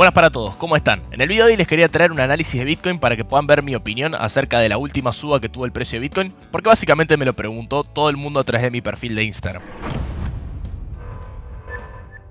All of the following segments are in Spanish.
Buenas para todos, ¿cómo están? En el video de hoy les quería traer un análisis de Bitcoin para que puedan ver mi opinión acerca de la última suba que tuvo el precio de Bitcoin, porque básicamente me lo preguntó todo el mundo a través de mi perfil de Instagram.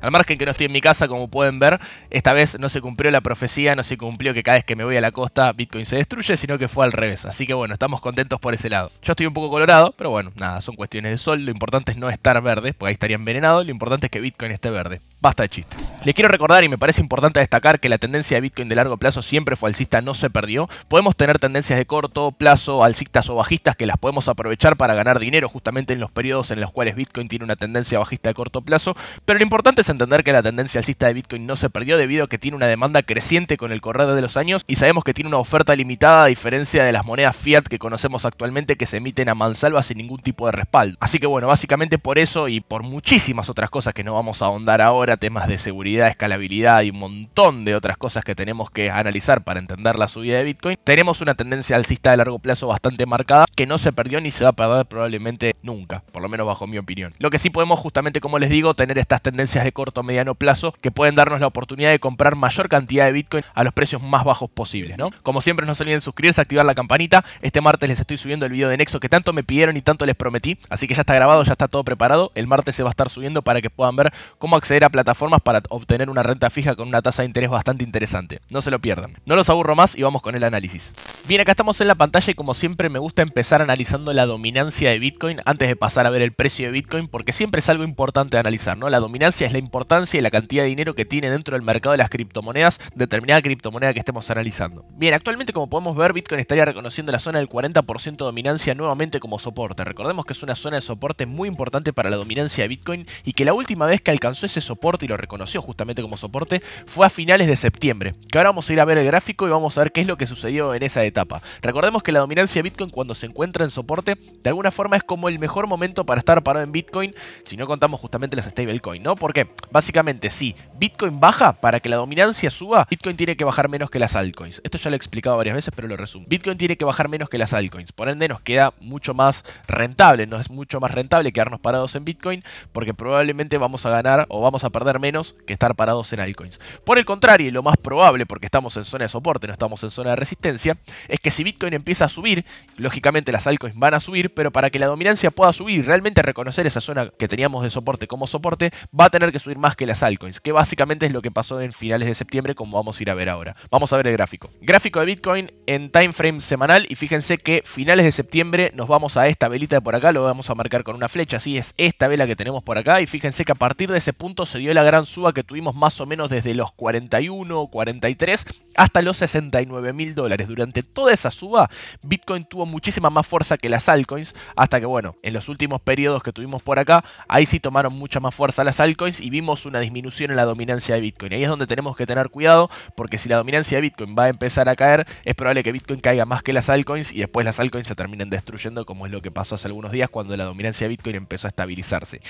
Al margen que no estoy en mi casa, como pueden ver, esta vez no se cumplió la profecía, no se cumplió que cada vez que me voy a la costa Bitcoin se destruye, sino que fue al revés. Así que bueno, estamos contentos por ese lado. Yo estoy un poco colorado, pero bueno, nada, son cuestiones de sol. Lo importante es no estar verde, porque ahí estaría envenenado. Lo importante es que Bitcoin esté verde. Basta de chistes. Les quiero recordar y me parece importante destacar que la tendencia de Bitcoin de largo plazo siempre fue alcista, no se perdió. Podemos tener tendencias de corto plazo, alcistas o bajistas que las podemos aprovechar para ganar dinero justamente en los periodos en los cuales Bitcoin tiene una tendencia bajista de corto plazo, pero lo importante es entender que la tendencia alcista de Bitcoin no se perdió debido a que tiene una demanda creciente con el correr de los años y sabemos que tiene una oferta limitada a diferencia de las monedas fiat que conocemos actualmente que se emiten a mansalva sin ningún tipo de respaldo. Así que bueno, básicamente por eso y por muchísimas otras cosas que no vamos a ahondar ahora temas de seguridad, escalabilidad y un montón de otras cosas que tenemos que analizar para entender la subida de Bitcoin, tenemos una tendencia alcista de largo plazo bastante marcada que no se perdió ni se va a perder probablemente nunca, por lo menos bajo mi opinión. Lo que sí podemos justamente, como les digo, tener estas tendencias de corto o mediano plazo que pueden darnos la oportunidad de comprar mayor cantidad de Bitcoin a los precios más bajos posibles, ¿no? Como siempre, no se olviden suscribirse, activar la campanita. Este martes les estoy subiendo el video de Nexo que tanto me pidieron y tanto les prometí, así que ya está grabado, ya está todo preparado. El martes se va a estar subiendo para que puedan ver cómo acceder a plataformas para obtener una renta fija con una tasa de interés bastante interesante. No se lo pierdan. No los aburro más y vamos con el análisis. Bien, acá estamos en la pantalla y como siempre me gusta empezar analizando la dominancia de Bitcoin antes de pasar a ver el precio de Bitcoin porque siempre es algo importante analizar, ¿no? La dominancia es la importancia y la cantidad de dinero que tiene dentro del mercado de las criptomonedas determinada criptomoneda que estemos analizando. Bien, actualmente como podemos ver Bitcoin estaría reconociendo la zona del 40% de dominancia nuevamente como soporte. Recordemos que es una zona de soporte muy importante para la dominancia de Bitcoin y que la última vez que alcanzó ese soporte y lo reconoció justamente como soporte, fue a finales de septiembre. Que ahora vamos a ir a ver el gráfico y vamos a ver qué es lo que sucedió en esa etapa. Recordemos que la dominancia de Bitcoin cuando se encuentra en soporte, de alguna forma es como el mejor momento para estar parado en Bitcoin si no contamos justamente las stablecoin, ¿no? Porque básicamente si Bitcoin baja para que la dominancia suba, Bitcoin tiene que bajar menos que las altcoins. Esto ya lo he explicado varias veces, pero lo resumo. Bitcoin tiene que bajar menos que las altcoins, por ende nos queda mucho más rentable, no es mucho más rentable quedarnos parados en Bitcoin porque probablemente vamos a ganar o vamos a perder menos que estar parados en altcoins. Por el contrario, lo más probable, porque estamos en zona de soporte, no estamos en zona de resistencia, es que si Bitcoin empieza a subir, lógicamente las altcoins van a subir, pero para que la dominancia pueda subir realmente reconocer esa zona que teníamos de soporte como soporte, va a tener que subir más que las altcoins, que básicamente es lo que pasó en finales de septiembre, como vamos a ir a ver ahora. Vamos a ver el gráfico. Gráfico de Bitcoin en time frame semanal y fíjense que finales de septiembre nos vamos a esta velita de por acá, lo vamos a marcar con una flecha, así es esta vela que tenemos por acá y fíjense que a partir de ese punto se dio la gran suba que tuvimos más o menos desde los 41, 43 hasta los 69 mil dólares. Durante toda esa suba, Bitcoin tuvo muchísima más fuerza que las altcoins, hasta que bueno, en los últimos periodos que tuvimos por acá, ahí sí tomaron mucha más fuerza las altcoins y vimos una disminución en la dominancia de Bitcoin. Ahí es donde tenemos que tener cuidado, porque si la dominancia de Bitcoin va a empezar a caer, es probable que Bitcoin caiga más que las altcoins y después las altcoins se terminen destruyendo, como es lo que pasó hace algunos días cuando la dominancia de Bitcoin empezó a estabilizarse.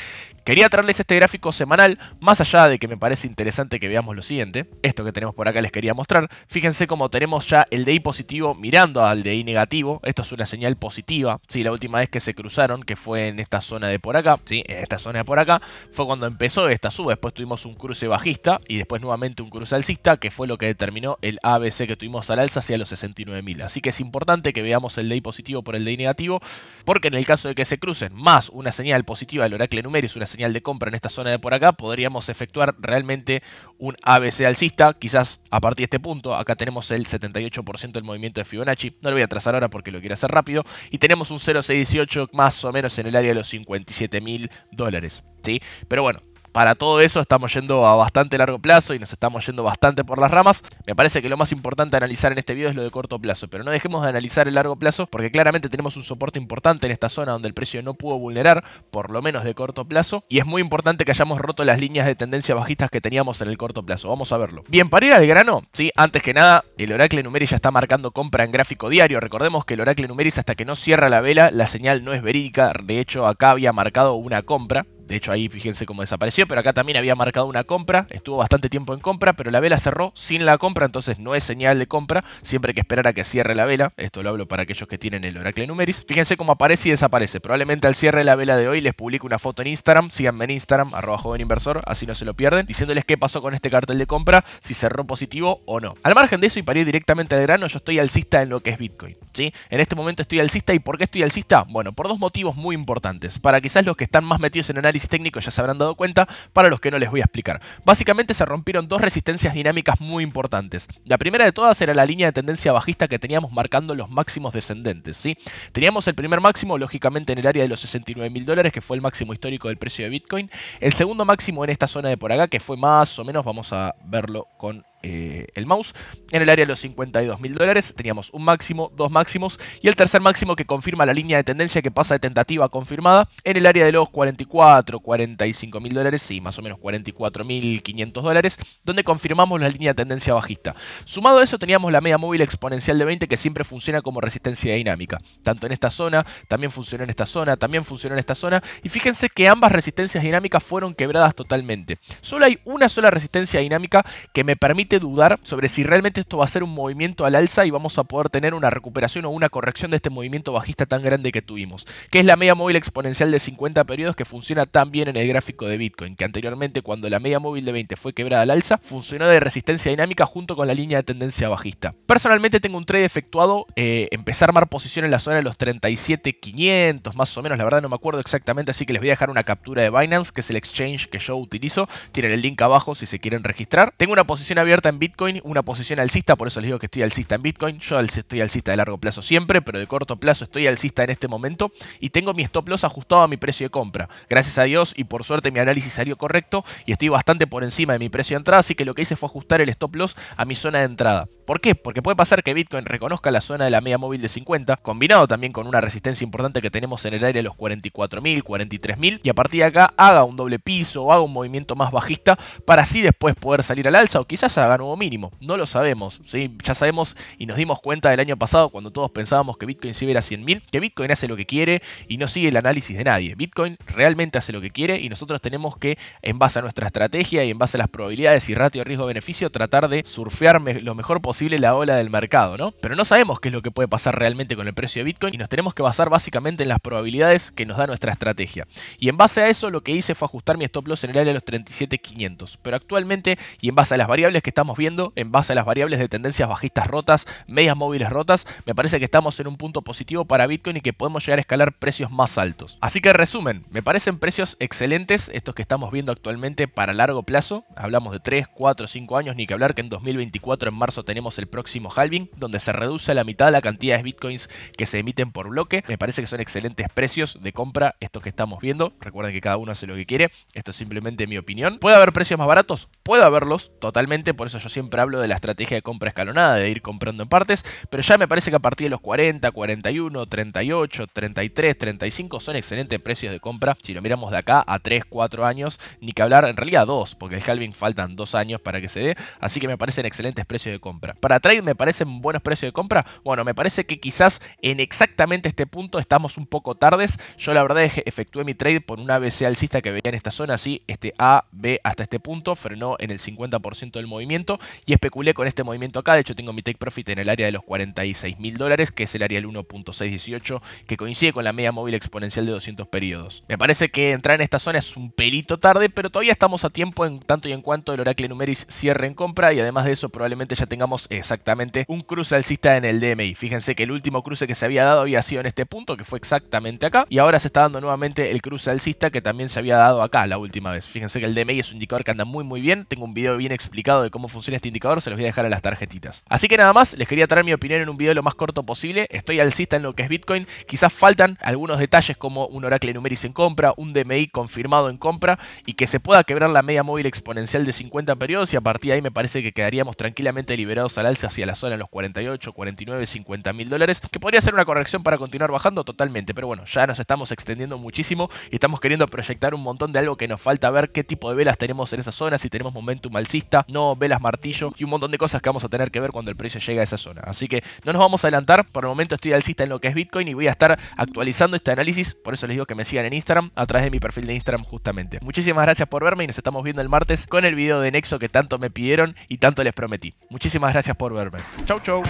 Quería traerles este gráfico semanal, más más allá de que me parece interesante que veamos lo siguiente, esto que tenemos por acá les quería mostrar, fíjense cómo tenemos ya el DI positivo mirando al DI negativo, esto es una señal positiva, si la última vez que se cruzaron, que fue en esta zona de por acá, sí, en esta zona de por acá, fue cuando empezó esta suba, después tuvimos un cruce bajista y después nuevamente un cruce alcista, que fue lo que determinó el ABC que tuvimos al alza hacia los 69.000, así que es importante que veamos el DI positivo por el DI negativo, porque en el caso de que se crucen más una señal positiva del oracle numérico, una señal de compra en esta zona de por acá, podríamos efectuar realmente un ABC alcista, quizás a partir de este punto, acá tenemos el 78% del movimiento de Fibonacci, no lo voy a trazar ahora porque lo quiero hacer rápido, y tenemos un 0,618 más o menos en el área de los 57 mil dólares, ¿sí? Pero bueno, para todo eso estamos yendo a bastante largo plazo y nos estamos yendo bastante por las ramas. Me parece que lo más importante a analizar en este video es lo de corto plazo, pero no dejemos de analizar el largo plazo porque claramente tenemos un soporte importante en esta zona donde el precio no pudo vulnerar, por lo menos de corto plazo, y es muy importante que hayamos roto las líneas de tendencia bajistas que teníamos en el corto plazo. Vamos a verlo. Bien, para ir al grano, sí, antes que nada, el Oracle Numeris ya está marcando compra en gráfico diario. Recordemos que el Oracle Numeris hasta que no cierra la vela, la señal no es verídica. De hecho, acá había marcado una compra. De hecho ahí fíjense cómo desapareció, pero acá también había marcado una compra, estuvo bastante tiempo en compra, pero la vela cerró sin la compra, entonces no es señal de compra, siempre hay que esperar a que cierre la vela, esto lo hablo para aquellos que tienen el Oracle Numeris. Fíjense cómo aparece y desaparece, probablemente al cierre de la vela de hoy les publico una foto en Instagram, síganme en Instagram, arroba joven inversor, así no se lo pierden, diciéndoles qué pasó con este cartel de compra, si cerró positivo o no. Al margen de eso y para directamente al grano, yo estoy alcista en lo que es Bitcoin, ¿sí? En este momento estoy alcista y ¿por qué estoy alcista? Bueno, por dos motivos muy importantes, para quizás los que están más metidos en análisis técnicos ya se habrán dado cuenta, para los que no les voy a explicar. Básicamente se rompieron dos resistencias dinámicas muy importantes. La primera de todas era la línea de tendencia bajista que teníamos marcando los máximos descendentes. ¿sí? Teníamos el primer máximo, lógicamente, en el área de los 69 mil dólares, que fue el máximo histórico del precio de Bitcoin. El segundo máximo en esta zona de por acá, que fue más o menos, vamos a verlo con eh, el mouse. En el área de los 52 mil dólares teníamos un máximo, dos máximos y el tercer máximo que confirma la línea de tendencia que pasa de tentativa a confirmada. En el área de los 44, 45 mil dólares, sí, más o menos 44 500 dólares, donde confirmamos la línea de tendencia bajista. Sumado a eso teníamos la media móvil exponencial de 20 que siempre funciona como resistencia dinámica. Tanto en esta zona, también funciona en esta zona, también funciona en esta zona. Y fíjense que ambas resistencias dinámicas fueron quebradas totalmente. Solo hay una sola resistencia dinámica que me permite dudar sobre si realmente esto va a ser un movimiento al alza y vamos a poder tener una recuperación o una corrección de este movimiento bajista tan grande que tuvimos, que es la media móvil exponencial de 50 periodos que funciona tan bien en el gráfico de Bitcoin, que anteriormente cuando la media móvil de 20 fue quebrada al alza, funcionó de resistencia dinámica junto con la línea de tendencia bajista. Personalmente tengo un trade efectuado, eh, empecé a armar posición en la zona de los 37.500 más o menos, la verdad no me acuerdo exactamente, así que les voy a dejar una captura de Binance, que es el exchange que yo utilizo, tienen el link abajo si se quieren registrar. Tengo una posición abierta en Bitcoin una posición alcista, por eso les digo que estoy alcista en Bitcoin, yo estoy alcista de largo plazo siempre, pero de corto plazo estoy alcista en este momento y tengo mi stop loss ajustado a mi precio de compra. Gracias a Dios y por suerte mi análisis salió correcto y estoy bastante por encima de mi precio de entrada, así que lo que hice fue ajustar el stop loss a mi zona de entrada. ¿Por qué? Porque puede pasar que Bitcoin reconozca la zona de la media móvil de 50, combinado también con una resistencia importante que tenemos en el aire de los 44.000, 43.000, y a partir de acá haga un doble piso o haga un movimiento más bajista para así después poder salir al alza o quizás haga nuevo mínimo. No lo sabemos. ¿sí? Ya sabemos y nos dimos cuenta del año pasado cuando todos pensábamos que Bitcoin sí era 100.000, que Bitcoin hace lo que quiere y no sigue el análisis de nadie. Bitcoin realmente hace lo que quiere y nosotros tenemos que, en base a nuestra estrategia y en base a las probabilidades y ratio riesgo-beneficio, tratar de surfear lo mejor posible la ola del mercado, ¿no? Pero no sabemos qué es lo que puede pasar realmente con el precio de Bitcoin y nos tenemos que basar básicamente en las probabilidades que nos da nuestra estrategia. Y en base a eso lo que hice fue ajustar mi stop loss en el área de los 37.500. Pero actualmente y en base a las variables que estamos viendo en base a las variables de tendencias bajistas rotas, medias móviles rotas, me parece que estamos en un punto positivo para Bitcoin y que podemos llegar a escalar precios más altos. Así que resumen, me parecen precios excelentes estos que estamos viendo actualmente para largo plazo. Hablamos de 3, 4, 5 años, ni que hablar que en 2024 en marzo tenemos el próximo halving, donde se reduce a la mitad la cantidad de Bitcoins que se emiten por bloque. Me parece que son excelentes precios de compra estos que estamos viendo. Recuerden que cada uno hace lo que quiere. Esto es simplemente mi opinión. ¿Puede haber precios más baratos? Puede haberlos, totalmente yo siempre hablo de la estrategia de compra escalonada, de ir comprando en partes, pero ya me parece que a partir de los 40, 41, 38, 33, 35 son excelentes precios de compra. Si lo miramos de acá a 3, 4 años, ni que hablar, en realidad 2, porque el halving faltan 2 años para que se dé, así que me parecen excelentes precios de compra. Para trade me parecen buenos precios de compra. Bueno, me parece que quizás en exactamente este punto estamos un poco tardes. Yo la verdad efectué mi trade por una ABC alcista que veía en esta zona, así este A, B hasta este punto, frenó en el 50% del movimiento y especulé con este movimiento acá. De hecho, tengo mi take profit en el área de los 46 mil dólares, que es el área del 1.618, que coincide con la media móvil exponencial de 200 periodos. Me parece que entrar en esta zona es un pelito tarde, pero todavía estamos a tiempo en tanto y en cuanto el Oracle Numeris cierre en compra y además de eso probablemente ya tengamos exactamente un cruce alcista en el DMI. Fíjense que el último cruce que se había dado había sido en este punto, que fue exactamente acá, y ahora se está dando nuevamente el cruce alcista que también se había dado acá la última vez. Fíjense que el DMI es un indicador que anda muy muy bien, tengo un video bien explicado de cómo funciona este indicador, se los voy a dejar a las tarjetitas. Así que nada más, les quería traer mi opinión en un video lo más corto posible. Estoy alcista en lo que es Bitcoin. Quizás faltan algunos detalles como un Oracle Numeris en compra, un DMI confirmado en compra y que se pueda quebrar la media móvil exponencial de 50 periodos y a partir de ahí me parece que quedaríamos tranquilamente liberados al alza hacia la zona en los 48, 49, 50 mil dólares, que podría ser una corrección para continuar bajando totalmente, pero bueno, ya nos estamos extendiendo muchísimo y estamos queriendo proyectar un montón de algo que nos falta ver qué tipo de velas tenemos en esa zona, si tenemos momentum alcista, no velas las martillo y un montón de cosas que vamos a tener que ver cuando el precio llega a esa zona. Así que no nos vamos a adelantar, por el momento estoy alcista en lo que es Bitcoin y voy a estar actualizando este análisis, por eso les digo que me sigan en Instagram a través de mi perfil de Instagram justamente. Muchísimas gracias por verme y nos estamos viendo el martes con el video de Nexo que tanto me pidieron y tanto les prometí. Muchísimas gracias por verme. Chau chau.